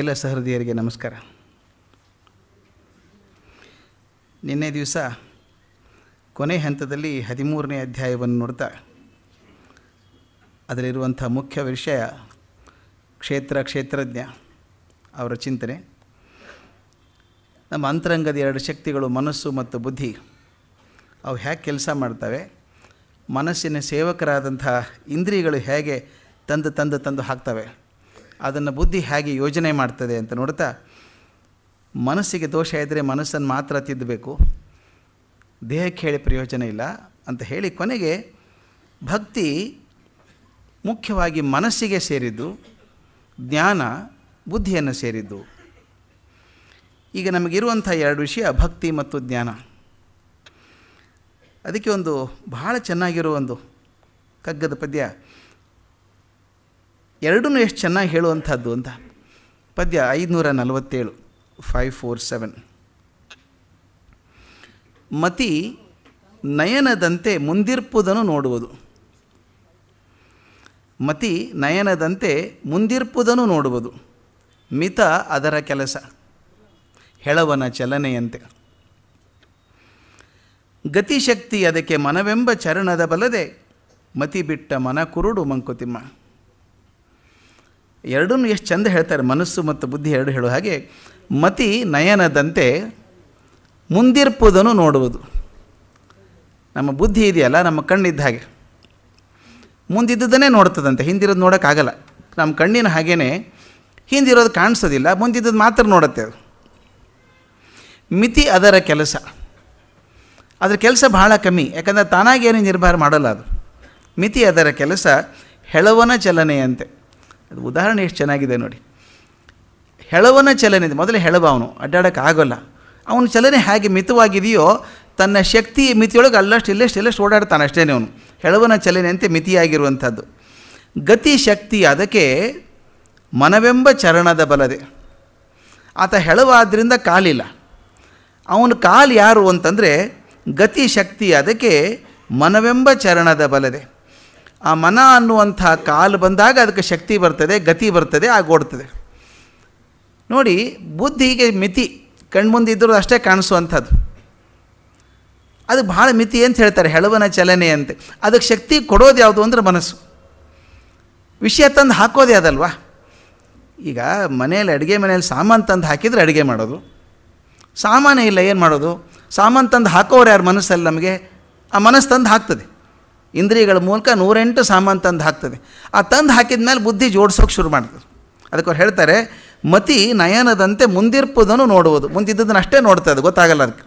ಎಲ್ಲ ಸಹೃದಯರಿಗೆ ನಮಸ್ಕಾರ ನಿನ್ನೆ ದಿವಸ ಕೊನೆ ಹಂತದಲ್ಲಿ ಹದಿಮೂರನೇ ಅಧ್ಯಾಯವನ್ನು ನೋಡ್ತಾ ಅದರಲ್ಲಿರುವಂಥ ಮುಖ್ಯ ವಿಷಯ ಕ್ಷೇತ್ರ ಕ್ಷೇತ್ರಜ್ಞ ಅವರ ಚಿಂತನೆ ನಮ್ಮ ಅಂತರಂಗದ ಎರಡು ಶಕ್ತಿಗಳು ಮನಸ್ಸು ಮತ್ತು ಬುದ್ಧಿ ಅವು ಹೇಗೆ ಕೆಲಸ ಮಾಡ್ತವೆ ಮನಸ್ಸಿನ ಸೇವಕರಾದಂಥ ಇಂದ್ರಿಯಗಳು ಹೇಗೆ ತಂದು ತಂದು ತಂದು ಹಾಕ್ತವೆ ಅದನ್ನು ಬುದ್ಧಿ ಹೇಗೆ ಯೋಜನೆ ಮಾಡ್ತದೆ ಅಂತ ನೋಡ್ತಾ ಮನಸ್ಸಿಗೆ ದೋಷ ಇದ್ದರೆ ಮನಸ್ಸನ್ನು ಮಾತ್ರ ತಿದ್ದಬೇಕು ದೇಹಕ್ಕೆ ಹೇಳಿ ಪ್ರಯೋಜನ ಇಲ್ಲ ಅಂತ ಹೇಳಿ ಕೊನೆಗೆ ಭಕ್ತಿ ಮುಖ್ಯವಾಗಿ ಮನಸ್ಸಿಗೆ ಸೇರಿದ್ದು ಜ್ಞಾನ ಬುದ್ಧಿಯನ್ನು ಸೇರಿದ್ದು ಈಗ ನಮಗಿರುವಂಥ ಎರಡು ವಿಷಯ ಭಕ್ತಿ ಮತ್ತು ಜ್ಞಾನ ಅದಕ್ಕೆ ಒಂದು ಬಹಳ ಚೆನ್ನಾಗಿರೋ ಒಂದು ಕಗ್ಗದ ಪದ್ಯ ಎರಡೂ ಎಷ್ಟು ಚೆನ್ನಾಗಿ ಹೇಳುವಂಥದ್ದು ಅಂತ ಪದ್ಯ ಐದುನೂರ ನಲವತ್ತೇಳು ಫೈವ್ ಫೋರ್ ಸೆವೆನ್ ಮತಿ ನಯನದಂತೆ ಮುಂದಿರ್ಪುದನ್ನು ನೋಡುವುದು ಮತಿ ನಯನದಂತೆ ಮುಂದಿರ್ಪುದನ್ನು ನೋಡುವುದು ಮಿತ ಅದರ ಕೆಲಸ ಹೆಳವನ ಚಲನೆಯಂತೆ ಗತಿಶಕ್ತಿ ಅದಕ್ಕೆ ಮನವೆಂಬ ಚರಣದ ಬಲದೆ ಮತಿ ಬಿಟ್ಟ ಮನ ಕುರುಡು ಮಂಕುತಿಮ್ಮ ಎರಡೂ ಎಷ್ಟು ಚೆಂದ ಹೇಳ್ತಾರೆ ಮನಸ್ಸು ಮತ್ತು ಬುದ್ಧಿ ಎರಡು ಹೇಳುವ ಹಾಗೆ ಮತಿ ನಯನದಂತೆ ಮುಂದಿರ್ಪುದನ್ನು ನೋಡುವುದು ನಮ್ಮ ಬುದ್ಧಿ ಇದೆಯಲ್ಲ ನಮ್ಮ ಕಣ್ಣಿದ್ದ ಹಾಗೆ ಮುಂದಿದ್ದುದನ್ನೇ ನೋಡ್ತದಂತೆ ಹಿಂದಿರೋದು ನೋಡೋಕ್ಕಾಗಲ್ಲ ನಮ್ಮ ಕಣ್ಣಿನ ಹಾಗೇ ಹಿಂದಿರೋದು ಕಾಣಿಸೋದಿಲ್ಲ ಮುಂದಿದ್ದದು ಮಾತ್ರ ನೋಡುತ್ತೆ ಅದು ಮಿತಿ ಅದರ ಕೆಲಸ ಅದರ ಕೆಲಸ ಬಹಳ ಕಮ್ಮಿ ಯಾಕಂದರೆ ತಾನಾಗೇನು ನಿರ್ಭಾರ ಮಾಡಲ್ಲ ಅದು ಮಿತಿ ಅದರ ಕೆಲಸ ಹೆಳವನ ಚಲನೆಯಂತೆ ಅದು ಉದಾಹರಣೆ ಎಷ್ಟು ಚೆನ್ನಾಗಿದೆ ನೋಡಿ ಹೆಳವನ ಚಲನೆ ಮೊದಲು ಹೆಳವ ಅವನು ಅಡ್ಡಾಡೋಕ್ಕಾಗೋಲ್ಲ ಅವನ ಚಲನೆ ಹೇಗೆ ಮಿತವಾಗಿದೆಯೋ ತನ್ನ ಶಕ್ತಿ ಮಿತಿಯೊಳಗೆ ಅಲ್ಲಷ್ಟು ಇಲ್ಲಷ್ಟು ಇಲ್ಲಷ್ಟು ಓಡಾಡ್ತಾನೆ ಅಷ್ಟೇ ಅವನು ಹೆಳವನ ಚಲನೆಯಂತೆ ಮಿತಿಯಾಗಿರುವಂಥದ್ದು ಗತಿ ಶಕ್ತಿ ಅದಕ್ಕೆ ಮನವೆಂಬ ಚರಣದ ಬಲದೆ ಆತ ಹೆಳವಾದ್ರಿಂದ ಕಾಲಿಲ್ಲ ಅವನ ಕಾಲು ಯಾರು ಅಂತಂದರೆ ಗತಿ ಶಕ್ತಿ ಅದಕ್ಕೆ ಮನವೆಂಬ ಚರಣದ ಬಲದೆ ಆ ಮನ ಅನ್ನುವಂಥ ಕಾಲು ಬಂದಾಗ ಅದಕ್ಕೆ ಶಕ್ತಿ ಬರ್ತದೆ ಗತಿ ಬರ್ತದೆ ಆಗೋಡ್ತದೆ ನೋಡಿ ಬುದ್ಧಿಗೆ ಮಿತಿ ಕಣ್ಮುಂದಿದ್ದರೂ ಅಷ್ಟೇ ಕಾಣಿಸುವಂಥದ್ದು ಅದು ಭಾಳ ಮಿತಿ ಅಂತ ಹೇಳ್ತಾರೆ ಹೆಳವನ ಚಲನೆ ಅಂತ ಅದಕ್ಕೆ ಶಕ್ತಿ ಕೊಡೋದು ಯಾವುದು ಅಂದ್ರೆ ಮನಸ್ಸು ವಿಷಯ ತಂದು ಹಾಕೋದು ಅದಲ್ವಾ ಈಗ ಮನೆಯಲ್ಲಿ ಅಡುಗೆ ಮನೆಯಲ್ಲಿ ಸಾಮಾನು ತಂದು ಹಾಕಿದರೆ ಅಡುಗೆ ಮಾಡೋದು ಸಾಮಾನೇ ಇಲ್ಲ ಏನು ಮಾಡೋದು ಸಾಮಾನು ತಂದು ಹಾಕೋರು ಯಾರು ಮನಸ್ಸಲ್ಲಿ ನಮಗೆ ಆ ಮನಸ್ಸು ತಂದು ಹಾಕ್ತದೆ ಇಂದ್ರಿಯಗಳ ಮೂಲಕ ನೂರೆಂಟು ಸಾಮಾನು ತಂದು ಹಾಕ್ತದೆ ಆ ತಂದು ಹಾಕಿದ ಮೇಲೆ ಬುದ್ಧಿ ಜೋಡಿಸೋಕೆ ಶುರು ಮಾಡ್ತದೆ ಅದಕ್ಕೆ ಅವ್ರು ಹೇಳ್ತಾರೆ ಮತಿ ನಯನದಂತೆ ಮುಂದಿರ್ಪುದನ್ನು ನೋಡುವುದು ಮುಂದಿದ್ದದನ್ನು ಅಷ್ಟೇ ನೋಡ್ತದೆ ಅದು ಗೊತ್ತಾಗಲ್ಲ ಅದಕ್ಕೆ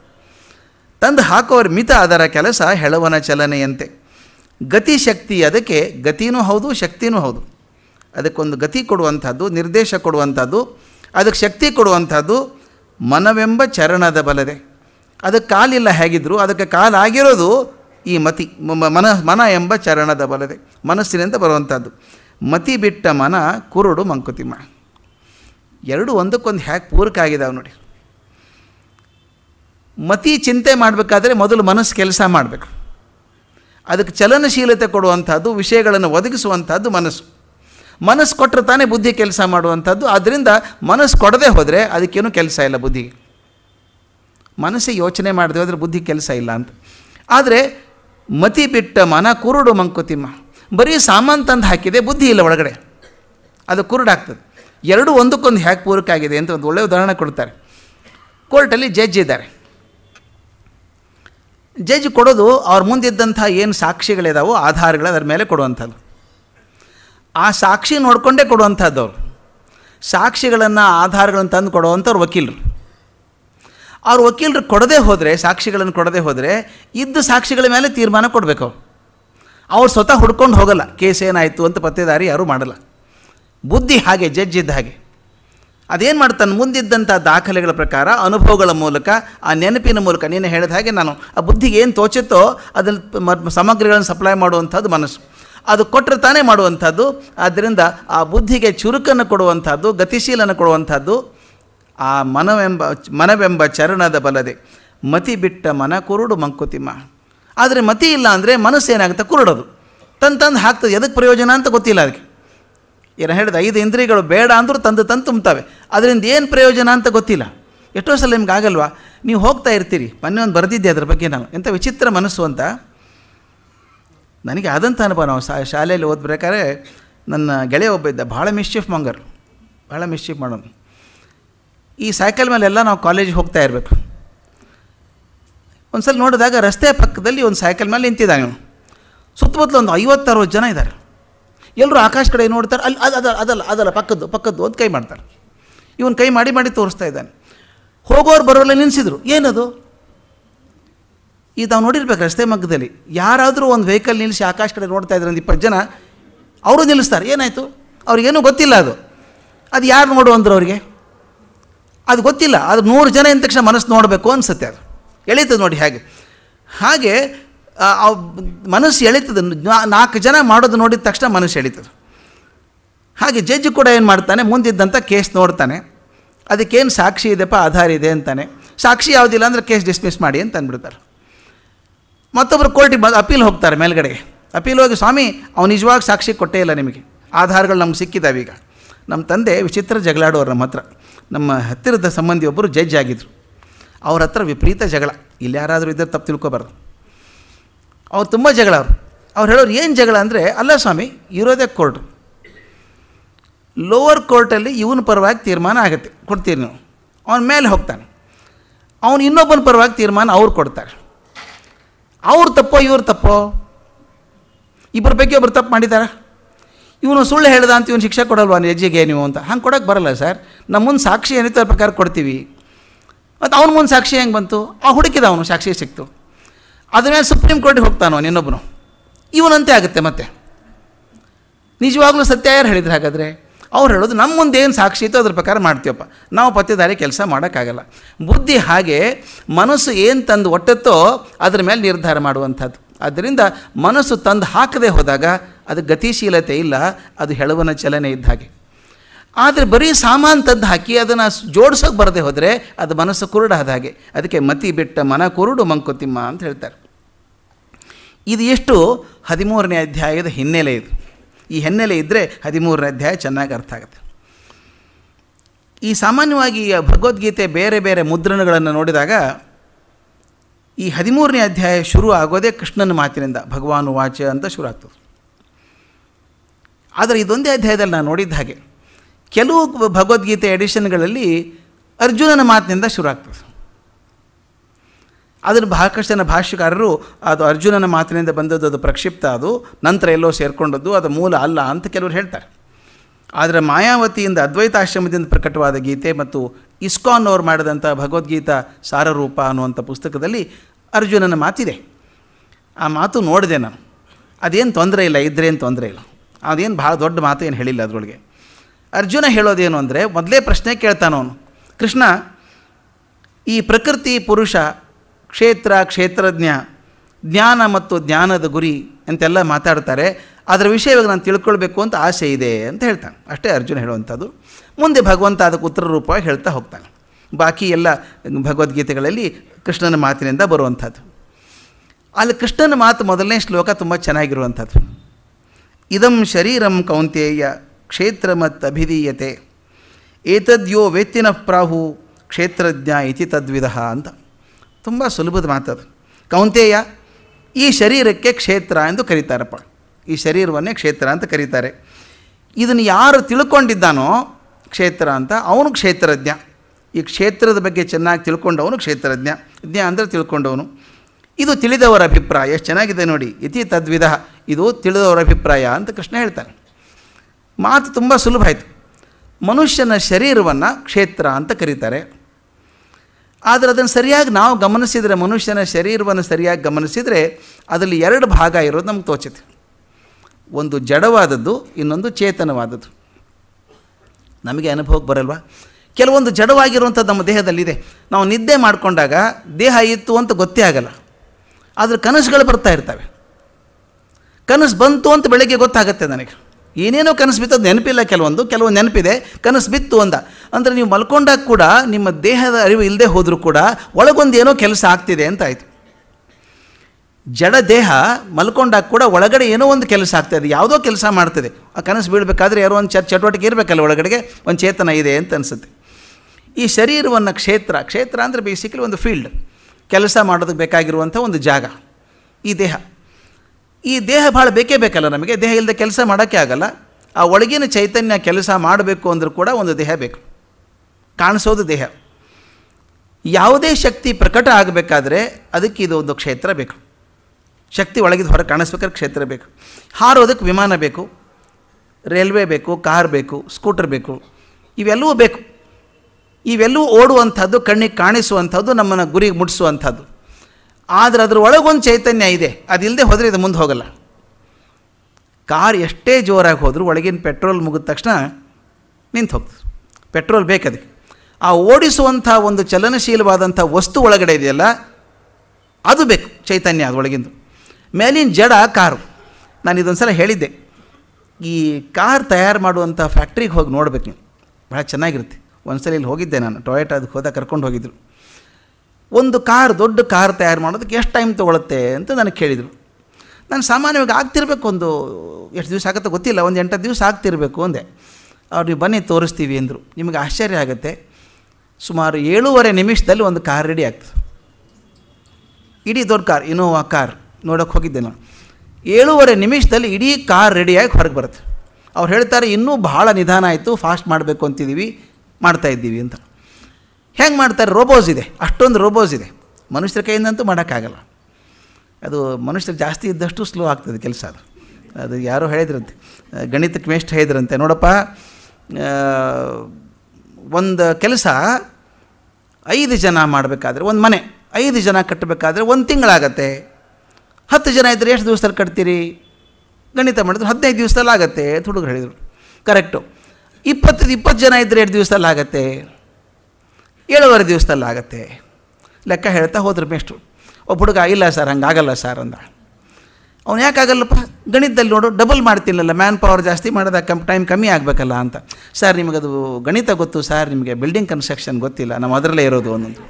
ತಂದು ಹಾಕೋರ ಮಿತ ಅದರ ಕೆಲಸ ಹೆಳವನ ಚಲನೆಯಂತೆ ಗತಿ ಶಕ್ತಿ ಅದಕ್ಕೆ ಗತಿನೂ ಹೌದು ಶಕ್ತಿನೂ ಹೌದು ಅದಕ್ಕೊಂದು ಗತಿ ಕೊಡುವಂಥದ್ದು ನಿರ್ದೇಶ ಕೊಡುವಂಥದ್ದು ಅದಕ್ಕೆ ಶಕ್ತಿ ಕೊಡುವಂಥದ್ದು ಮನವೆಂಬ ಚರಣದ ಬಲದೆ ಅದಕ್ಕೆ ಕಾಲಿಲ್ಲ ಹೇಗಿದ್ದರೂ ಅದಕ್ಕೆ ಕಾಲಾಗಿರೋದು ಈ ಮತಿ ಮನ ಮನ ಎಂಬ ಚರಣದ ಬಲದೆ ಮನಸ್ಸಿನಿಂದ ಬರುವಂಥದ್ದು ಮತಿ ಬಿಟ್ಟ ಮನ ಕುರುಡು ಮಂಕುತಿಮ್ಮ ಎರಡು ಒಂದಕ್ಕೊಂದು ಹ್ಯಾಕ್ ಪೂರಕ ಆಗಿದಾವೆ ನೋಡಿ ಮತಿ ಚಿಂತೆ ಮಾಡಬೇಕಾದ್ರೆ ಮೊದಲು ಮನಸ್ಸು ಕೆಲಸ ಮಾಡಬೇಕು ಅದಕ್ಕೆ ಚಲನಶೀಲತೆ ಕೊಡುವಂಥದ್ದು ವಿಷಯಗಳನ್ನು ಒದಗಿಸುವಂಥದ್ದು ಮನಸ್ಸು ಮನಸ್ಸು ಕೊಟ್ಟರೆ ತಾನೇ ಬುದ್ಧಿ ಕೆಲಸ ಮಾಡುವಂಥದ್ದು ಆದ್ದರಿಂದ ಮನಸ್ಸು ಕೊಡದೆ ಹೋದರೆ ಅದಕ್ಕೇನು ಕೆಲಸ ಇಲ್ಲ ಬುದ್ಧಿಗೆ ಮನಸ್ಸಿಗೆ ಯೋಚನೆ ಮಾಡಿದೆ ಹೋದರೆ ಬುದ್ಧಿ ಕೆಲಸ ಇಲ್ಲ ಅಂತ ಆದರೆ ಮತಿ ಬಿಟ್ಟ ಮನ ಕುರುಡು ಮಂಕುತಿಮ್ಮ ಬರೀ ಸಾಮಾನು ತಂದು ಹಾಕಿದೆ ಬುದ್ಧಿ ಇಲ್ಲ ಒಳಗಡೆ ಅದು ಕುರುಡಾಗ್ತದೆ ಎರಡು ಒಂದಕ್ಕೊಂದು ಹ್ಯಾಕ್ ಪೂರಕ ಆಗಿದೆ ಅಂತ ಒಂದು ಒಳ್ಳೆಯ ಉದಾಹರಣೆ ಕೊಡ್ತಾರೆ ಕೋರ್ಟಲ್ಲಿ ಜಡ್ಜ್ ಇದ್ದಾರೆ ಜಡ್ಜ್ ಕೊಡೋದು ಅವ್ರ ಮುಂದಿದ್ದಂಥ ಏನು ಸಾಕ್ಷಿಗಳಿದಾವೋ ಆಧಾರಗಳು ಅದರ ಮೇಲೆ ಕೊಡುವಂಥದ್ದು ಆ ಸಾಕ್ಷಿ ನೋಡಿಕೊಂಡೇ ಕೊಡುವಂಥದ್ದು ಅವರು ಸಾಕ್ಷಿಗಳನ್ನು ಆಧಾರಗಳನ್ನು ತಂದು ಕೊಡುವಂಥವ್ರು ವಕೀಲರು ಅವ್ರ ವಕೀಲರು ಕೊಡದೇ ಹೋದರೆ ಸಾಕ್ಷಿಗಳನ್ನು ಕೊಡದೇ ಹೋದರೆ ಇದ್ದ ಸಾಕ್ಷಿಗಳ ಮೇಲೆ ತೀರ್ಮಾನ ಕೊಡಬೇಕು ಅವ್ರು ಸ್ವತಃ ಹುಡ್ಕೊಂಡು ಹೋಗಲ್ಲ ಕೇಸ್ ಏನಾಯಿತು ಅಂತ ಪತ್ತೆದಾರಿ ಯಾರೂ ಮಾಡಲ್ಲ ಬುದ್ಧಿ ಹಾಗೆ ಜಡ್ಜ್ ಇದ್ದ ಹಾಗೆ ಅದೇನು ಮಾಡ್ತಾನೆ ಮುಂದಿದ್ದಂಥ ದಾಖಲೆಗಳ ಪ್ರಕಾರ ಅನುಭವಗಳ ಮೂಲಕ ಆ ನೆನಪಿನ ಮೂಲಕ ನೀನು ಹೇಳಿದ ಹಾಗೆ ನಾನು ಆ ಬುದ್ಧಿಗೆ ಏನು ತೋಚುತ್ತೋ ಮ ಸಾಮಗ್ರಿಗಳನ್ನು ಸಪ್ಲೈ ಮಾಡುವಂಥದ್ದು ಮನಸ್ಸು ಅದು ಕೊಟ್ಟರೆ ತಾನೇ ಮಾಡುವಂಥದ್ದು ಆದ್ದರಿಂದ ಆ ಬುದ್ಧಿಗೆ ಚುರುಕನ್ನು ಕೊಡುವಂಥದ್ದು ಗತಿಶೀಲನ ಕೊಡುವಂಥದ್ದು ಆ ಮನವೆಂಬ ಮನವೆಂಬ ಚರಣದ ಬಲದೆ ಮತಿ ಬಿಟ್ಟ ಮನ ಕುರುಡು ಮಂಕುತಿಮ್ಮ ಆದರೆ ಮತಿ ಇಲ್ಲ ಅಂದರೆ ಮನಸ್ಸೇನಾಗುತ್ತೆ ಕುರುಡೋದು ತಂದು ತಂದು ಹಾಕ್ತದೆ ಎದಕ್ಕೆ ಪ್ರಯೋಜನ ಅಂತ ಗೊತ್ತಿಲ್ಲ ಅದಕ್ಕೆ ಏನೋ ಹೇಳಿದ ಐದು ಇಂದ್ರಿಯಗಳು ಬೇಡ ಅಂದರೂ ತಂದು ತಂದು ತುಂಬ್ತವೆ ಅದರಿಂದ ಏನು ಪ್ರಯೋಜನ ಅಂತ ಗೊತ್ತಿಲ್ಲ ಎಷ್ಟೋ ಸಲ ನಿಮ್ಗೆ ಆಗಲ್ವಾ ನೀವು ಹೋಗ್ತಾ ಇರ್ತೀರಿ ಮೊನ್ನೆ ಒಂದು ಬರೆದಿದ್ದೆ ಅದ್ರ ಬಗ್ಗೆ ನಾನು ಎಂಥ ವಿಚಿತ್ರ ಮನಸ್ಸು ಅಂತ ನನಗೆ ಆದಂಥ ಅನುಭವ ನಾವು ಶಾ ಶಾಲೆಯಲ್ಲಿ ಓದ್ಬೇಕಾದ್ರೆ ನನ್ನ ಗೆಳೆಯ ಒಬ್ಬ ಇದ್ದ ಭಾಳ ಮಿಶ್ಚೀಫ್ ಮಂಗರು ಭಾಳ ಮಿಶ್ಚಿಫ್ ಮಾಡೋನು ಈ ಸೈಕಲ್ ಮೇಲೆಲ್ಲ ನಾವು ಕಾಲೇಜಿಗೆ ಹೋಗ್ತಾ ಇರಬೇಕು ಒಂದು ಸಲ ನೋಡಿದಾಗ ರಸ್ತೆ ಪಕ್ಕದಲ್ಲಿ ಒಂದು ಸೈಕಲ್ ಮೇಲೆ ನಿಂತಿದ್ದಾನೆ ಇವನು ಸುತ್ತಮುತ್ತಲು ಒಂದು ಐವತ್ತರವತ್ತು ಜನ ಇದ್ದಾರೆ ಎಲ್ಲರೂ ಆಕಾಶ ಕಡೆ ನೋಡ್ತಾರೆ ಅಲ್ಲಿ ಅದು ಅದಲ್ಲ ಅದಲ್ಲ ಅದಲ್ಲ ಪಕ್ಕದ್ದು ಪಕ್ಕದ್ದು ಒಂದು ಕೈ ಮಾಡ್ತಾರೆ ಇವನು ಕೈ ಮಾಡಿ ಮಾಡಿ ತೋರಿಸ್ತಾ ಇದ್ದಾನೆ ಹೋಗೋರು ಬರೋಲ್ಲ ನಿಲ್ಲಿಸಿದ್ರು ಏನದು ಇದು ನಾವು ನೋಡಿರ್ಬೇಕು ರಸ್ತೆ ಮಗ್ಗದಲ್ಲಿ ಯಾರಾದರೂ ಒಂದು ವೆಹಿಕಲ್ ನಿಲ್ಲಿಸಿ ಆಕಾಶ ಕಡೆ ನೋಡ್ತಾ ಇದ್ರೆ ಒಂದು ಇಪ್ಪತ್ತು ಜನ ಅವರು ನಿಲ್ಲಿಸ್ತಾರೆ ಏನಾಯಿತು ಅವ್ರಿಗೇನೂ ಗೊತ್ತಿಲ್ಲ ಅದು ಅದು ಯಾರು ನೋಡು ಅಂದರು ಅವರಿಗೆ ಅದು ಗೊತ್ತಿಲ್ಲ ಅದು ನೂರು ಜನ ಎಂದ ತಕ್ಷಣ ಮನಸ್ಸು ನೋಡಬೇಕು ಅನಿಸುತ್ತೆ ಅದು ಎಳೀತದೆ ನೋಡಿ ಹಾಗೆ ಹಾಗೆ ಮನಸ್ಸು ಎಳೀತದೆ ನಾಲ್ಕು ಜನ ಮಾಡೋದು ನೋಡಿದ ತಕ್ಷಣ ಮನಸ್ಸು ಎಳೀತದೆ ಹಾಗೆ ಜಡ್ಜ್ ಕೂಡ ಏನು ಮಾಡ್ತಾನೆ ಮುಂದಿದ್ದಂಥ ಕೇಸ್ ನೋಡ್ತಾನೆ ಅದಕ್ಕೇನು ಸಾಕ್ಷಿ ಇದೆಪ್ಪ ಆಧಾರ ಇದೆ ಅಂತಾನೆ ಸಾಕ್ಷಿ ಯಾವುದಿಲ್ಲ ಅಂದರೆ ಕೇಸ್ ಡಿಸ್ಮಿಸ್ ಮಾಡಿ ಅಂತ ಅಂದ್ಬಿಡ್ತಾರೆ ಮತ್ತೊಬ್ಬರು ಕೋರ್ಟಿಗೆ ಬಂದು ಅಪೀಲ್ ಹೋಗ್ತಾರೆ ಮೇಲ್ಗಡೆಗೆ ಅಪೀಲ್ ಹೋಗಿ ಸ್ವಾಮಿ ಅವ್ನು ನಿಜವಾಗಿ ಸಾಕ್ಷಿ ಕೊಟ್ಟೇ ಇಲ್ಲ ನಿಮಗೆ ಆಧಾರಗಳು ನಮ್ಗೆ ಈಗ ನಮ್ಮ ತಂದೆ ವಿಚಿತ್ರ ಜಗಳಾಡೋರು ನಮ್ಮ ಹತ್ರ ನಮ್ಮ ಹತ್ತಿರದ ಒಬ್ಬರು ಜಡ್ಜ್ ಆಗಿದ್ದರು ಅವ್ರ ಹತ್ರ ವಿಪರೀತ ಜಗಳ ಇಲ್ಲಿ ಯಾರಾದರೂ ಇದ್ದರೆ ತಪ್ಪು ತಿಳ್ಕೊಬಾರ್ದು ಅವ್ರು ತುಂಬ ಜಗಳ ಅವರು ಅವ್ರು ಹೇಳೋರು ಏನು ಜಗಳ ಅಂದರೆ ಅಲ್ಲ ಸ್ವಾಮಿ ಇರೋದೇ ಕೋರ್ಟ್ ಲೋವರ್ ಕೋರ್ಟಲ್ಲಿ ಇವನ ಪರವಾಗಿ ತೀರ್ಮಾನ ಆಗುತ್ತೆ ಕೊಡ್ತೀರಿ ನೀವು ಅವನ ಮೇಲೆ ಹೋಗ್ತಾನೆ ಅವನು ಇನ್ನೊಬ್ಬನ ಪರವಾಗಿ ತೀರ್ಮಾನ ಅವ್ರು ಕೊಡ್ತಾರೆ ಅವ್ರು ತಪ್ಪೋ ಇವ್ರು ತಪ್ಪೋ ಇಬ್ಬರ ಬಗ್ಗೆ ಒಬ್ಬರು ತಪ್ಪು ಮಾಡಿದ್ದಾರೆ ಇವನು ಸುಳ್ಳು ಹೇಳ್ದ ಅಂತ ಇವನು ಶಿಕ್ಷೆ ಕೊಡಲ್ವಾ ಹೆಜ್ಜೆಗೆ ನೀವು ಅಂತ ಹಂಗೆ ಕೊಡೋಕ್ಕೆ ಬರಲ್ಲ ಸರ್ ನಮ್ಮ ಮುಂದೆ ಸಾಕ್ಷಿ ಏನಿತ್ತು ಅದ್ರ ಪ್ರಕಾರ ಕೊಡ್ತೀವಿ ಮತ್ತು ಅವ್ನ ಮುಂದೆ ಸಾಕ್ಷಿ ಹೆಂಗೆ ಬಂತು ಆ ಹುಡುಕಿದ ಅವನು ಸಾಕ್ಷಿ ಸಿಕ್ತು ಮೇಲೆ ಸುಪ್ರೀಂ ಕೋರ್ಟಿಗೆ ಹೋಗ್ತಾನೋ ಇನ್ನೊಬ್ಬನು ಇವನಂತೆ ಆಗುತ್ತೆ ಮತ್ತೆ ನಿಜವಾಗ್ಲೂ ಸತ್ಯ ಯಾರು ಹಾಗಾದರೆ ಅವ್ರು ಹೇಳೋದು ನಮ್ಮ ಮುಂದೆ ಏನು ಸಾಕ್ಷಿ ಇತ್ತು ಅದ್ರ ಪ್ರಕಾರ ಮಾಡ್ತೀವಪ್ಪ ನಾವು ಪತ್ತೆದಾರಿ ಕೆಲಸ ಮಾಡೋಕ್ಕಾಗಲ್ಲ ಬುದ್ಧಿ ಹಾಗೆ ಮನಸ್ಸು ಏನು ತಂದು ಒಟ್ಟತ್ತೋ ಅದ್ರ ಮೇಲೆ ನಿರ್ಧಾರ ಮಾಡುವಂಥದ್ದು ಆದ್ದರಿಂದ ಮನಸ್ಸು ತಂದು ಹಾಕದೇ ಹೋದಾಗ ಅದು ಗತಿಶೀಲತೆ ಇಲ್ಲ ಅದು ಹೆಳವನ ಚಲನೆ ಇದ್ದ ಹಾಗೆ ಆದರೆ ಬರೀ ಸಾಮಾನು ತದ್ದು ಹಾಕಿ ಅದನ್ನು ಜೋಡಿಸೋಕೆ ಬರದೆ ಹೋದರೆ ಅದು ಮನಸ್ಸು ಕುರುಡಾದ ಹಾಗೆ ಅದಕ್ಕೆ ಮತಿ ಬಿಟ್ಟ ಮನ ಕುರುಡು ಮಂಕುತಿಮ್ಮ ಅಂತ ಹೇಳ್ತಾರೆ ಇದು ಎಷ್ಟು ಹದಿಮೂರನೇ ಅಧ್ಯಾಯದ ಹಿನ್ನೆಲೆ ಇದು ಈ ಹಿನ್ನೆಲೆ ಇದ್ದರೆ ಹದಿಮೂರನೇ ಅಧ್ಯಾಯ ಚೆನ್ನಾಗಿ ಅರ್ಥ ಆಗುತ್ತೆ ಈ ಸಾಮಾನ್ಯವಾಗಿ ಭಗವದ್ಗೀತೆ ಬೇರೆ ಬೇರೆ ಮುದ್ರಣಗಳನ್ನು ನೋಡಿದಾಗ ಈ ಹದಿಮೂರನೇ ಅಧ್ಯಾಯ ಶುರು ಆಗೋದೇ ಕೃಷ್ಣನ ಮಾತಿನಿಂದ ಭಗವಾನ್ ವಾಚ ಅಂತ ಶುರು ಆಗ್ತದೆ ಆದರೆ ಇದೊಂದೇ ಅಧ್ಯಾಯದಲ್ಲಿ ನಾನು ನೋಡಿದ್ದ ಹಾಗೆ ಕೆಲವು ಭಗವದ್ಗೀತೆ ಎಡಿಷನ್ಗಳಲ್ಲಿ ಅರ್ಜುನನ ಮಾತಿನಿಂದ ಶುರು ಆಗ್ತದೆ ಅದನ್ನು ಬಹಳಷ್ಟು ಭಾಷ್ಯಕಾರರು ಅದು ಅರ್ಜುನನ ಮಾತಿನಿಂದ ಬಂದದ್ದು ಅದು ಪ್ರಕ್ಷಿಪ್ತ ಅದು ನಂತರ ಎಲ್ಲೋ ಸೇರಿಕೊಂಡದ್ದು ಅದು ಮೂಲ ಅಲ್ಲ ಅಂತ ಕೆಲವರು ಹೇಳ್ತಾರೆ ಆದರೆ ಮಾಯಾವತಿಯಿಂದ ಅದ್ವೈತಾಶ್ರಮದಿಂದ ಪ್ರಕಟವಾದ ಗೀತೆ ಮತ್ತು ಇಸ್ಕಾನ್ ಅವರು ಮಾಡಿದಂಥ ಭಗವದ್ಗೀತಾ ಸಾರರೂಪ ಅನ್ನುವಂಥ ಪುಸ್ತಕದಲ್ಲಿ ಅರ್ಜುನನ ಮಾತಿದೆ ಆ ಮಾತು ನೋಡಿದೆ ನಾನು ಅದೇನು ತೊಂದರೆ ಇಲ್ಲ ಇದ್ರೇನು ತೊಂದರೆ ಇಲ್ಲ ಅದೇನು ಭಾಳ ದೊಡ್ಡ ಮಾತು ಏನು ಹೇಳಿಲ್ಲ ಅದರೊಳಗೆ ಅರ್ಜುನ ಹೇಳೋದೇನು ಅಂದರೆ ಮೊದಲೇ ಪ್ರಶ್ನೆ ಅವನು ಕೃಷ್ಣ ಈ ಪ್ರಕೃತಿ ಪುರುಷ ಕ್ಷೇತ್ರ ಕ್ಷೇತ್ರಜ್ಞ ಜ್ಞಾನ ಮತ್ತು ಜ್ಞಾನದ ಗುರಿ ಅಂತೆಲ್ಲ ಮಾತಾಡ್ತಾರೆ ಅದರ ವಿಷಯವಾಗಿ ನಾನು ತಿಳ್ಕೊಳ್ಬೇಕು ಅಂತ ಆಸೆ ಇದೆ ಅಂತ ಹೇಳ್ತಾನೆ ಅಷ್ಟೇ ಅರ್ಜುನ ಹೇಳುವಂಥದ್ದು ಮುಂದೆ ಭಗವಂತ ಅದಕ್ಕೆ ಉತ್ತರ ರೂಪವಾಗಿ ಹೇಳ್ತಾ ಹೋಗ್ತಾನೆ ಬಾಕಿ ಎಲ್ಲ ಭಗವದ್ಗೀತೆಗಳಲ್ಲಿ ಕೃಷ್ಣನ ಮಾತಿನಿಂದ ಬರುವಂಥದ್ದು ಅಲ್ಲಿ ಕೃಷ್ಣನ ಮಾತು ಮೊದಲನೇ ಶ್ಲೋಕ ತುಂಬ ಚೆನ್ನಾಗಿರುವಂಥದ್ದು ಇದಂ ಶರೀರಂ ಕೌಂತೆಯ ಅಭಿಧೀಯತೆ ಏತದ್ಯೋ ವೇತ್ತಿನ ಪ್ರಾಹು ಕ್ಷೇತ್ರಜ್ಞ ಇತಿ ತದ್ವಿಧ ಅಂತ ತುಂಬ ಸುಲಭದ ಮಾತದು ಕೌಂತೆಯ ಈ ಶರೀರಕ್ಕೆ ಕ್ಷೇತ್ರ ಎಂದು ಕರೀತಾರಪ್ಪ ಈ ಶರೀರವನ್ನೇ ಕ್ಷೇತ್ರ ಅಂತ ಕರೀತಾರೆ ಇದನ್ನು ಯಾರು ತಿಳ್ಕೊಂಡಿದ್ದಾನೋ ಕ್ಷೇತ್ರ ಅಂತ ಅವನು ಕ್ಷೇತ್ರಜ್ಞ ಈ ಕ್ಷೇತ್ರದ ಬಗ್ಗೆ ಚೆನ್ನಾಗಿ ತಿಳ್ಕೊಂಡವನು ಕ್ಷೇತ್ರಜ್ಞ ಜ್ಞ ಅಂದರೆ ತಿಳ್ಕೊಂಡವನು ಇದು ತಿಳಿದವರ ಅಭಿಪ್ರಾಯ ಎಷ್ಟು ಚೆನ್ನಾಗಿದೆ ನೋಡಿ ಇತಿ ತದ್ವಿಧ ಇದು ತಿಳಿದವರ ಅಭಿಪ್ರಾಯ ಅಂತ ಕೃಷ್ಣ ಹೇಳ್ತಾನೆ ಮಾತು ತುಂಬ ಸುಲಭ ಆಯಿತು ಮನುಷ್ಯನ ಶರೀರವನ್ನು ಕ್ಷೇತ್ರ ಅಂತ ಕರೀತಾರೆ ಆದರೆ ಅದನ್ನು ಸರಿಯಾಗಿ ನಾವು ಗಮನಿಸಿದರೆ ಮನುಷ್ಯನ ಶರೀರವನ್ನು ಸರಿಯಾಗಿ ಗಮನಿಸಿದರೆ ಅದರಲ್ಲಿ ಎರಡು ಭಾಗ ಇರೋದು ನಮ್ಗೆ ತೋಚುತ್ತೆ ಒಂದು ಜಡವಾದದ್ದು ಇನ್ನೊಂದು ಚೇತನವಾದದ್ದು ನಮಗೆ ಅನುಭವಕ್ಕೆ ಬರಲ್ವಾ ಕೆಲವೊಂದು ಜಡವಾಗಿರುವಂಥದ್ದು ನಮ್ಮ ದೇಹದಲ್ಲಿದೆ ನಾವು ನಿದ್ದೆ ಮಾಡಿಕೊಂಡಾಗ ದೇಹ ಇತ್ತು ಅಂತ ಗೊತ್ತೇ ಆಗಲ್ಲ ಆದರೆ ಕನಸುಗಳು ಬರ್ತಾ ಇರ್ತವೆ ಕನಸು ಬಂತು ಅಂತ ಬೆಳಗ್ಗೆ ಗೊತ್ತಾಗುತ್ತೆ ನನಗೆ ಏನೇನೋ ಕನಸು ಬಿತ್ತೋದು ನೆನಪಿಲ್ಲ ಕೆಲವೊಂದು ಕೆಲವೊಂದು ನೆನಪಿದೆ ಕನಸು ಬಿತ್ತು ಅಂದ ಅಂದರೆ ನೀವು ಮಲ್ಕೊಂಡಾಗ ಕೂಡ ನಿಮ್ಮ ದೇಹದ ಅರಿವು ಇಲ್ಲದೆ ಹೋದರೂ ಕೂಡ ಒಳಗೊಂದು ಏನೋ ಕೆಲಸ ಆಗ್ತಿದೆ ಅಂತ ಆಯಿತು ಜಡ ದೇಹ ಮಲ್ಕೊಂಡಾಗ ಕೂಡ ಒಳಗಡೆ ಏನೋ ಒಂದು ಕೆಲಸ ಆಗ್ತಾಯಿದೆ ಯಾವುದೋ ಕೆಲಸ ಮಾಡ್ತದೆ ಆ ಕನಸು ಬೀಳಬೇಕಾದ್ರೆ ಯಾರೋ ಒಂದು ಚ ಚಟುವಟಿಕೆ ಇರಬೇಕಲ್ಲ ಒಳಗಡೆಗೆ ಒಂದು ಚೇತನ ಇದೆ ಅಂತ ಅನಿಸುತ್ತೆ ಈ ಶರೀರವನ್ನು ಕ್ಷೇತ್ರ ಕ್ಷೇತ್ರ ಅಂದರೆ ಬೇಸಿಕಲಿ ಒಂದು ಫೀಲ್ಡ್ ಕೆಲಸ ಮಾಡೋದಕ್ಕೆ ಬೇಕಾಗಿರುವಂಥ ಒಂದು ಜಾಗ ಈ ದೇಹ ಈ ದೇಹ ಭಾಳ ಬೇಕೇ ಬೇಕಲ್ಲ ನಮಗೆ ದೇಹ ಇಲ್ಲದೆ ಕೆಲಸ ಮಾಡೋಕ್ಕೆ ಆಗಲ್ಲ ಆ ಒಳಗಿನ ಚೈತನ್ಯ ಕೆಲಸ ಮಾಡಬೇಕು ಅಂದರೂ ಕೂಡ ಒಂದು ದೇಹ ಬೇಕು ಕಾಣಿಸೋದು ದೇಹ ಯಾವುದೇ ಶಕ್ತಿ ಪ್ರಕಟ ಆಗಬೇಕಾದ್ರೆ ಅದಕ್ಕೆ ಇದು ಒಂದು ಕ್ಷೇತ್ರ ಬೇಕು ಶಕ್ತಿ ಒಳಗಿದ ಹೊರಗೆ ಕಾಣಿಸ್ಬೇಕಾದ್ರೆ ಕ್ಷೇತ್ರ ಬೇಕು ಹಾರೋದಕ್ಕೆ ವಿಮಾನ ಬೇಕು ರೈಲ್ವೆ ಬೇಕು ಕಾರ್ ಬೇಕು ಸ್ಕೂಟರ್ ಬೇಕು ಇವೆಲ್ಲವೂ ಬೇಕು ಇವೆಲ್ಲವೂ ಓಡುವಂಥದ್ದು ಕಣ್ಣಿಗೆ ಕಾಣಿಸುವಂಥದ್ದು ನಮ್ಮನ್ನು ಗುರಿಗೆ ಮುಟ್ಟಿಸುವಂಥದ್ದು ಆದರೆ ಅದ್ರ ಒಳಗೊಂದು ಚೈತನ್ಯ ಇದೆ ಅದಿಲ್ಲದೆ ಹೋದರೆ ಇದು ಮುಂದೆ ಹೋಗಲ್ಲ ಕಾರ್ ಎಷ್ಟೇ ಜೋರಾಗಿ ಹೋದರೂ ಒಳಗಿನ ಪೆಟ್ರೋಲ್ ಮುಗಿದ ತಕ್ಷಣ ನಿಂತು ಹೋಗ್ತದೆ ಪೆಟ್ರೋಲ್ ಬೇಕದಕ್ಕೆ ಆ ಓಡಿಸುವಂಥ ಒಂದು ಚಲನಶೀಲವಾದಂಥ ವಸ್ತು ಒಳಗಡೆ ಇದೆಯಲ್ಲ ಅದು ಬೇಕು ಚೈತನ್ಯ ಅದು ಒಳಗಿಂದು ಮೇಲಿನ ಜಡ ಕಾರು ನಾನು ಇದೊಂದು ಸಲ ಹೇಳಿದ್ದೆ ಈ ಕಾರ್ ತಯಾರು ಮಾಡುವಂಥ ಫ್ಯಾಕ್ಟ್ರಿಗೆ ಹೋಗಿ ನೋಡ್ಬೇಕು ನೀವು ಭಾಳ ಚೆನ್ನಾಗಿರುತ್ತೆ ಒಂದ್ಸಲ ಇಲ್ಲಿ ಹೋಗಿದ್ದೆ ನಾನು ಟಾಯ್ಲೆಟ್ ಅದಕ್ಕೆ ಹೋದಾಗ ಕರ್ಕೊಂಡು ಹೋಗಿದ್ದರು ಒಂದು ಕಾರ್ ದೊಡ್ಡ ಕಾರ್ ತಯಾರು ಮಾಡೋದಕ್ಕೆ ಎಷ್ಟು ಟೈಮ್ ತೊಗೊಳುತ್ತೆ ಅಂತ ನನಗೆ ಕೇಳಿದರು ನಾನು ಸಾಮಾನ್ಯವಾಗಿ ಆಗ್ತಿರ್ಬೇಕು ಒಂದು ಎಷ್ಟು ದಿವಸ ಆಗುತ್ತೆ ಗೊತ್ತಿಲ್ಲ ಒಂದು ಎಂಟತ್ತು ದಿವಸ ಆಗ್ತಿರಬೇಕು ಅಂದೆ ಅವ್ರಿಗೆ ಬನ್ನಿ ತೋರಿಸ್ತೀವಿ ಅಂದರು ನಿಮಗೆ ಆಶ್ಚರ್ಯ ಆಗುತ್ತೆ ಸುಮಾರು ಏಳೂವರೆ ನಿಮಿಷದಲ್ಲಿ ಒಂದು ಕಾರ್ ರೆಡಿ ಆಗ್ತದೆ ಇಡೀ ದೊಡ್ಡ ಕಾರ್ ಇನೋವಾ ಕಾರ್ ನೋಡೋಕೆ ಹೋಗಿದ್ದೆ ನಾನು ಏಳೂವರೆ ನಿಮಿಷದಲ್ಲಿ ಇಡೀ ಕಾರ್ ರೆಡಿಯಾಗಿ ಹೊರಗೆ ಬರುತ್ತೆ ಅವ್ರು ಹೇಳ್ತಾರೆ ಇನ್ನೂ ಭಾಳ ನಿಧಾನ ಆಯಿತು ಫಾಸ್ಟ್ ಮಾಡಬೇಕು ಅಂತಿದ್ದೀವಿ ಮಾಡ್ತಾ ಇದ್ದೀವಿ ಅಂತ ಹೆಂಗೆ ಮಾಡ್ತಾರೆ ರೋಬೋಸ್ ಇದೆ ಅಷ್ಟೊಂದು ರೋಬೋಸ್ ಇದೆ ಮನುಷ್ಯರ ಕೈಯಿಂದಂತೂ ಮಾಡೋಕ್ಕಾಗಲ್ಲ ಅದು ಮನುಷ್ಯರು ಜಾಸ್ತಿ ಇದ್ದಷ್ಟು ಸ್ಲೋ ಆಗ್ತದೆ ಕೆಲಸ ಅದು ಅದು ಯಾರೋ ಹೇಳಿದ್ರಂತೆ ಗಣಿತಕ್ಕೆ ಮೇಷ್ಟು ಹೇಳಿದ್ರಂತೆ ನೋಡಪ್ಪ ಒಂದು ಕೆಲಸ ಐದು ಜನ ಮಾಡಬೇಕಾದ್ರೆ ಒಂದು ಮನೆ ಐದು ಜನ ಕಟ್ಟಬೇಕಾದ್ರೆ ಒಂದು ತಿಂಗಳಾಗತ್ತೆ ಹತ್ತು ಜನ ಇದ್ದರೆ ಎಷ್ಟು ದಿವಸದಲ್ಲಿ ಕಟ್ತೀರಿ ಗಣಿತ ಮಾಡಿದ್ರು ಹದಿನೈದು ದಿವಸದಲ್ಲಿ ಆಗುತ್ತೆ ಅಂತ ಹುಡುಗರು ಹೇಳಿದರು ಕರೆಕ್ಟು ಇಪ್ಪತ್ತು ಇಪ್ಪತ್ತು ಜನ ಇದ್ದರೆ ಎರಡು ದಿವಸದಲ್ಲಿ ಆಗುತ್ತೆ ಏಳುವರೆ ದಿವಸದಲ್ಲಿ ಆಗುತ್ತೆ ಲೆಕ್ಕ ಹೇಳ್ತಾ ಹೋದ್ರೆ ಬೆಸ್ಟು ಒಬ್ಬ ಹುಡುಗ ಇಲ್ಲ ಸರ್ ಹಂಗಾಗಲ್ಲ ಸರ್ ಅಂದ ಅವ್ನು ಆಗಲ್ಲಪ್ಪ ಗಣಿತದಲ್ಲಿ ನೋಡು ಡಬಲ್ ಮಾಡ್ತಿಲ್ಲಲ್ಲ ಮ್ಯಾನ್ ಪವರ್ ಜಾಸ್ತಿ ಮಾಡಿದಾಗ ಕಮ್ ಟೈಮ್ ಕಮ್ಮಿ ಆಗಬೇಕಲ್ಲ ಅಂತ ಸರ್ ನಿಮಗದು ಗಣಿತ ಗೊತ್ತು ಸರ್ ನಿಮಗೆ ಬಿಲ್ಡಿಂಗ್ ಕನ್ಸ್ಟ್ರಕ್ಷನ್ ಗೊತ್ತಿಲ್ಲ ನಾವು ಅದರಲ್ಲೇ ಇರೋದು ಒಂದೊಂದು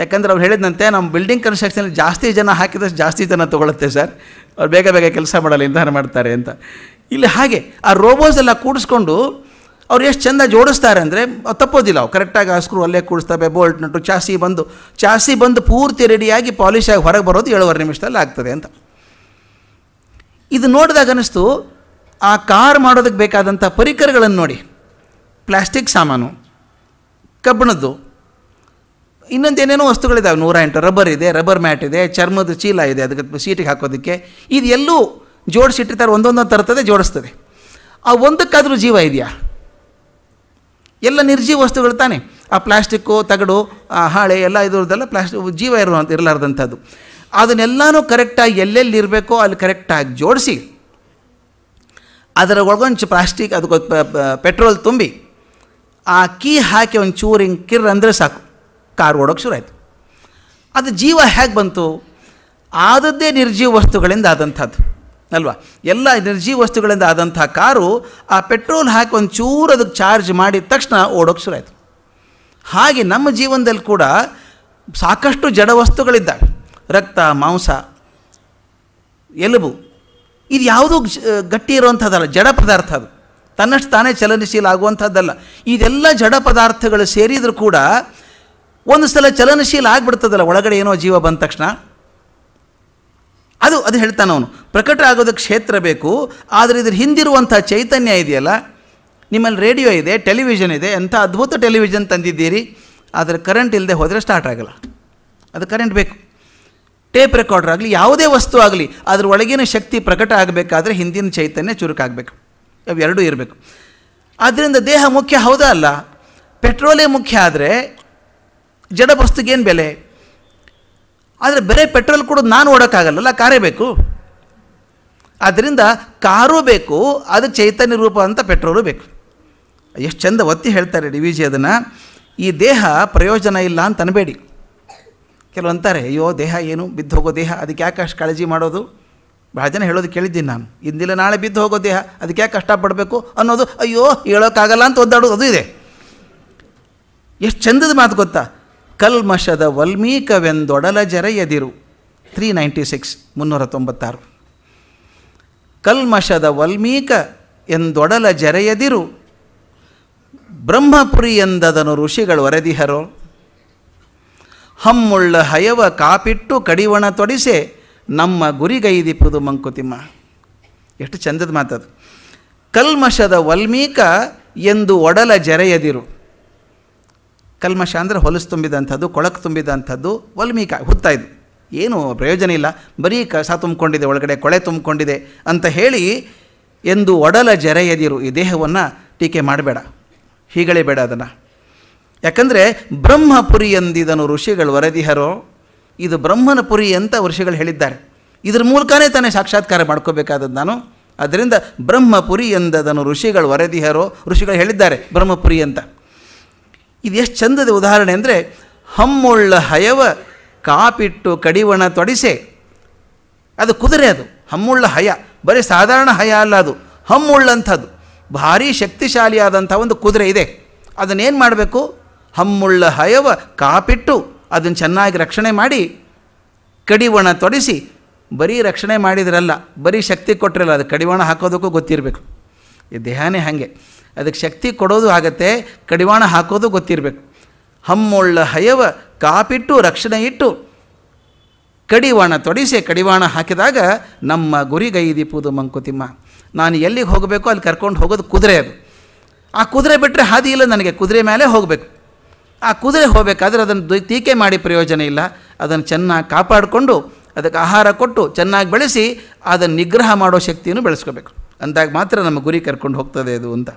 ಯಾಕಂದ್ರೆ ಅವ್ರು ಹೇಳಿದಂತೆ ನಮ್ಮ ಬಿಲ್ಡಿಂಗ್ ಕನ್ಸ್ಟ್ರಕ್ಷನಲ್ಲಿ ಜಾಸ್ತಿ ಜನ ಹಾಕಿದಷ್ಟು ಜಾಸ್ತಿ ಜನ ತೊಗೊಳುತ್ತೆ ಸರ್ ಅವ್ರು ಬೇಗ ಬೇಗ ಕೆಲಸ ಮಾಡಲ್ಲ ನಿರ್ಧಾರ ಮಾಡ್ತಾರೆ ಅಂತ ಇಲ್ಲಿ ಹಾಗೆ ಆ ರೋಬೋಸ್ ಎಲ್ಲ ಕೂಡಿಸ್ಕೊಂಡು ಅವ್ರು ಎಷ್ಟು ಚೆಂದ ಜೋಡಿಸ್ತಾರೆ ಅಂದರೆ ತಪ್ಪೋದಿಲ್ಲ ಅವು ಕರೆಕ್ಟಾಗಿ ಆ ಸ್ಕ್ರೂ ಅಲ್ಲೇ ಕೂಡಿಸ್ತವೆ ಬೋಲ್ಟ್ ನಟ್ಟು ಚಾಸಿ ಬಂದು ಚಾಸಿ ಬಂದು ಪೂರ್ತಿ ರೆಡಿಯಾಗಿ ಆಗಿ ಹೊರಗೆ ಬರೋದು ಏಳುವರೆ ನಿಮಿಷದಲ್ಲಿ ಆಗ್ತದೆ ಅಂತ ಇದು ನೋಡಿದಾಗ ಅನ್ನಿಸ್ತು ಆ ಕಾರ್ ಮಾಡೋದಕ್ಕೆ ಬೇಕಾದಂಥ ಪರಿಕರಗಳನ್ನು ನೋಡಿ ಪ್ಲಾಸ್ಟಿಕ್ ಸಾಮಾನು ಕಬ್ಬಣದ್ದು ಏನೇನೋ ವಸ್ತುಗಳಿದ್ದಾವೆ ನೂರ ಎಂಟು ರಬ್ಬರ್ ಇದೆ ರಬ್ಬರ್ ಮ್ಯಾಟ್ ಇದೆ ಚರ್ಮದ ಚೀಲ ಇದೆ ಅದಕ್ಕೆ ಸೀಟಿಗೆ ಹಾಕೋದಕ್ಕೆ ಎಲ್ಲೂ ಜೋಡಿಸಿಟ್ಟಿರ್ತಾರೆ ಒಂದೊಂದೊಂದು ತರ್ತದೆ ಜೋಡಿಸ್ತದೆ ಆ ಒಂದಕ್ಕಾದರೂ ಜೀವ ಇದೆಯಾ ಎಲ್ಲ ನಿರ್ಜೀವ ವಸ್ತುಗಳು ತಾನೆ ಆ ಪ್ಲಾಸ್ಟಿಕ್ಕು ತಗಡು ಆ ಹಾಳೆ ಎಲ್ಲ ಇದರದ್ದೆಲ್ಲ ಪ್ಲಾಸ್ಟಿಕ್ ಜೀವ ಇರೋ ಅಂತ ಇರಲಾರ್ದಂಥದ್ದು ಅದನ್ನೆಲ್ಲನೂ ಕರೆಕ್ಟಾಗಿ ಎಲ್ಲೆಲ್ಲಿರಬೇಕೋ ಅಲ್ಲಿ ಕರೆಕ್ಟಾಗಿ ಜೋಡಿಸಿ ಅದರ ಒಳಗೊಂಚು ಪ್ಲಾಸ್ಟಿಕ್ ಅದಕ್ಕೆ ಪೆಟ್ರೋಲ್ ತುಂಬಿ ಆ ಕೀ ಹಾಕಿ ಒಂದು ಚೂರು ಹಿಂಗೆ ಕಿರ್ ಅಂದರೆ ಸಾಕು ಕಾರ್ ಓಡೋಕ್ಕೆ ಶುರು ಆಯಿತು ಅದು ಜೀವ ಹೇಗೆ ಬಂತು ಆದದ್ದೇ ನಿರ್ಜೀವ ವಸ್ತುಗಳಿಂದ ಆದಂಥದ್ದು ಅಲ್ವಾ ಎಲ್ಲ ಎನರ್ಜಿ ವಸ್ತುಗಳಿಂದ ಆದಂಥ ಕಾರು ಆ ಪೆಟ್ರೋಲ್ ಹಾಕಿ ಒಂದು ಚೂರು ಅದಕ್ಕೆ ಚಾರ್ಜ್ ಮಾಡಿದ ತಕ್ಷಣ ಓಡೋಕ್ಕೆ ಆಯಿತು ಹಾಗೆ ನಮ್ಮ ಜೀವನದಲ್ಲಿ ಕೂಡ ಸಾಕಷ್ಟು ಜಡ ವಸ್ತುಗಳಿದ್ದಾವೆ ರಕ್ತ ಮಾಂಸ ಎಲುಬು ಇದು ಯಾವುದೂ ಗಟ್ಟಿ ಇರುವಂಥದ್ದಲ್ಲ ಜಡ ಪದಾರ್ಥ ಅದು ತನ್ನಷ್ಟು ತಾನೇ ಚಲನಶೀಲ ಆಗುವಂಥದ್ದಲ್ಲ ಇದೆಲ್ಲ ಜಡ ಪದಾರ್ಥಗಳು ಸೇರಿದರೂ ಕೂಡ ಒಂದು ಸಲ ಚಲನಶೀಲ ಆಗಿಬಿಡ್ತದಲ್ಲ ಒಳಗಡೆ ಏನೋ ಜೀವ ಬಂದ ತಕ್ಷಣ ಅದು ಅದು ಹೇಳ್ತಾನೆ ಅವನು ಪ್ರಕಟ ಆಗೋದಕ್ಕೆ ಕ್ಷೇತ್ರ ಬೇಕು ಆದರೆ ಇದ್ರ ಹಿಂದಿರುವಂಥ ಚೈತನ್ಯ ಇದೆಯಲ್ಲ ನಿಮ್ಮಲ್ಲಿ ರೇಡಿಯೋ ಇದೆ ಟೆಲಿವಿಷನ್ ಇದೆ ಎಂಥ ಅದ್ಭುತ ಟೆಲಿವಿಷನ್ ತಂದಿದ್ದೀರಿ ಆದರೆ ಕರೆಂಟ್ ಇಲ್ಲದೆ ಹೋದರೆ ಸ್ಟಾರ್ಟ್ ಆಗಲ್ಲ ಅದು ಕರೆಂಟ್ ಬೇಕು ಟೇಪ್ ರೆಕಾರ್ಡರ್ ಆಗಲಿ ಯಾವುದೇ ವಸ್ತು ಆಗಲಿ ಅದರ ಒಳಗಿನ ಶಕ್ತಿ ಪ್ರಕಟ ಆಗಬೇಕಾದ್ರೆ ಹಿಂದಿನ ಚೈತನ್ಯ ಚುರುಕಾಗಬೇಕು ಎರಡೂ ಇರಬೇಕು ಆದ್ದರಿಂದ ದೇಹ ಮುಖ್ಯ ಹೌದಾ ಅಲ್ಲ ಪೆಟ್ರೋಲೇ ಮುಖ್ಯ ಆದರೆ ಜಡ ವಸ್ತುಗೇನು ಬೆಲೆ ಆದರೆ ಬರೀ ಪೆಟ್ರೋಲ್ ಕೊಡೋದು ನಾನು ಓಡೋಕ್ಕಾಗಲ್ಲಲ್ಲ ಕಾರೇ ಬೇಕು ಆದ್ದರಿಂದ ಕಾರು ಬೇಕು ಅದು ಚೈತನ್ಯ ರೂಪ ಅಂತ ಪೆಟ್ರೋಲು ಬೇಕು ಎಷ್ಟು ಚಂದ ಒತ್ತಿ ಹೇಳ್ತಾರೆ ಡಿ ವಿ ಜಿ ಅದನ್ನು ಈ ದೇಹ ಪ್ರಯೋಜನ ಇಲ್ಲ ಅಂತ ಅನ್ಬೇಡಿ ಕೆಲವಂತಾರೆ ಅಯ್ಯೋ ದೇಹ ಏನು ಬಿದ್ದು ಹೋಗೋ ದೇಹ ಅದಕ್ಕೆ ಯಾಕೆ ಅಷ್ಟು ಕಾಳಜಿ ಮಾಡೋದು ಭಾಳ ಜನ ಹೇಳೋದು ಕೇಳಿದ್ದೀನಿ ನಾನು ಇಂದಿಲ್ಲ ನಾಳೆ ಬಿದ್ದು ಹೋಗೋ ದೇಹ ಅದಕ್ಕೆ ಯಾಕೆ ಕಷ್ಟಪಡಬೇಕು ಅನ್ನೋದು ಅಯ್ಯೋ ಹೇಳೋಕ್ಕಾಗಲ್ಲ ಅಂತ ಒದ್ದಾಡೋದು ಅದು ಇದೆ ಎಷ್ಟು ಚಂದದ ಮಾತು ಗೊತ್ತಾ ಕಲ್ಮಷದ ವಲ್ಮೀಕವೆಂದೊಡಲ ಜರೆಯದಿರು ತ್ರೀ ನೈಂಟಿ ಸಿಕ್ಸ್ ಮುನ್ನೂರ ತೊಂಬತ್ತಾರು ಕಲ್ಮಷದ ವಲ್ಮೀಕ ಎಂದೊಡಲ ಜರೆಯದಿರು ಬ್ರಹ್ಮಪುರಿ ಎಂದದನು ಋಷಿಗಳು ವರದಿಹರೋ ಹಮ್ಮುಳ್ಳ ಹಯವ ಕಾಪಿಟ್ಟು ಕಡಿವಣ ತೊಡಿಸೆ ನಮ್ಮ ಗುರಿಗೈದಿಪುದು ಮಂಕುತಿಮ್ಮ ಎಷ್ಟು ಚಂದದ ಮಾತದು ಕಲ್ಮಷದ ವಲ್ಮೀಕ ಎಂದು ಒಡಲ ಜರೆಯದಿರು ಕಲ್ಮಶ ಅಂದರೆ ಹೊಲಸು ತುಂಬಿದಂಥದ್ದು ಕೊಳಕು ತುಂಬಿದಂಥದ್ದು ವಲ್ಮೀಕ ಹುತ್ತಾಯಿದ್ದು ಏನು ಪ್ರಯೋಜನ ಇಲ್ಲ ಬರೀ ಕಸ ತುಂಬಿಕೊಂಡಿದೆ ಒಳಗಡೆ ಕೊಳೆ ತುಂಬಿಕೊಂಡಿದೆ ಅಂತ ಹೇಳಿ ಎಂದು ಒಡಲ ಜರೆಯದಿರು ಈ ದೇಹವನ್ನು ಟೀಕೆ ಮಾಡಬೇಡ ಬೇಡ ಅದನ್ನು ಯಾಕಂದರೆ ಬ್ರಹ್ಮಪುರಿ ಎಂದಿದನು ಋಷಿಗಳು ವರದಿಹರೋ ಇದು ಬ್ರಹ್ಮನ ಪುರಿ ಅಂತ ಋಷಿಗಳು ಹೇಳಿದ್ದಾರೆ ಇದ್ರ ಮೂಲಕನೇ ತಾನೇ ಸಾಕ್ಷಾತ್ಕಾರ ಮಾಡ್ಕೋಬೇಕಾದದ್ದು ನಾನು ಅದರಿಂದ ಬ್ರಹ್ಮಪುರಿ ಎಂದದನು ಋಷಿಗಳು ವರದಿಹರೋ ಋಷಿಗಳು ಹೇಳಿದ್ದಾರೆ ಬ್ರಹ್ಮಪುರಿ ಅಂತ ಇದು ಎಷ್ಟು ಚಂದದ ಉದಾಹರಣೆ ಅಂದರೆ ಹಮ್ಮುಳ್ಳ ಹಯವ ಕಾಪಿಟ್ಟು ಕಡಿವಣ ತೊಡಿಸೆ ಅದು ಕುದುರೆ ಅದು ಹಮ್ಮುಳ್ಳ ಹಯ ಬರೀ ಸಾಧಾರಣ ಹಯ ಅಲ್ಲ ಅದು ಹಮ್ಮುಳ್ಳಂಥದ್ದು ಭಾರೀ ಶಕ್ತಿಶಾಲಿಯಾದಂಥ ಒಂದು ಕುದುರೆ ಇದೆ ಅದನ್ನೇನು ಮಾಡಬೇಕು ಹಮ್ಮುಳ್ಳ ಹಯವ ಕಾಪಿಟ್ಟು ಅದನ್ನು ಚೆನ್ನಾಗಿ ರಕ್ಷಣೆ ಮಾಡಿ ಕಡಿವಣ ತೊಡಿಸಿ ಬರೀ ರಕ್ಷಣೆ ಮಾಡಿದ್ರಲ್ಲ ಬರೀ ಶಕ್ತಿ ಕೊಟ್ಟಿರಲ್ಲ ಅದು ಕಡಿವಾಣ ಹಾಕೋದಕ್ಕೂ ಗೊತ್ತಿರಬೇಕು ಈ ದೇಹನೇ ಹಾಗೆ ಅದಕ್ಕೆ ಶಕ್ತಿ ಕೊಡೋದು ಆಗತ್ತೆ ಕಡಿವಾಣ ಹಾಕೋದು ಗೊತ್ತಿರಬೇಕು ಹಮ್ಮೊಳ್ಳ ಹಯವ ಕಾಪಿಟ್ಟು ರಕ್ಷಣೆ ಇಟ್ಟು ಕಡಿವಾಣ ತೊಡಿಸಿ ಕಡಿವಾಣ ಹಾಕಿದಾಗ ನಮ್ಮ ಗುರಿಗೈದಿಪುದು ಮಂಕುತಿಮ್ಮ ನಾನು ಎಲ್ಲಿಗೆ ಹೋಗಬೇಕು ಅಲ್ಲಿ ಕರ್ಕೊಂಡು ಹೋಗೋದು ಕುದುರೆ ಅದು ಆ ಕುದುರೆ ಬಿಟ್ಟರೆ ಹಾದಿ ಇಲ್ಲ ನನಗೆ ಕುದುರೆ ಮೇಲೆ ಹೋಗಬೇಕು ಆ ಕುದುರೆ ಹೋಗಬೇಕಾದ್ರೆ ಅದನ್ನು ಟೀಕೆ ಮಾಡಿ ಪ್ರಯೋಜನ ಇಲ್ಲ ಅದನ್ನು ಚೆನ್ನಾಗಿ ಕಾಪಾಡಿಕೊಂಡು ಅದಕ್ಕೆ ಆಹಾರ ಕೊಟ್ಟು ಚೆನ್ನಾಗಿ ಬೆಳೆಸಿ ಅದನ್ನು ನಿಗ್ರಹ ಮಾಡೋ ಶಕ್ತಿಯನ್ನು ಬೆಳೆಸ್ಕೋಬೇಕು ಅಂದಾಗ ಮಾತ್ರ ನಮ್ಮ ಗುರಿ ಕರ್ಕೊಂಡು ಹೋಗ್ತದೆ ಅದು ಅಂತ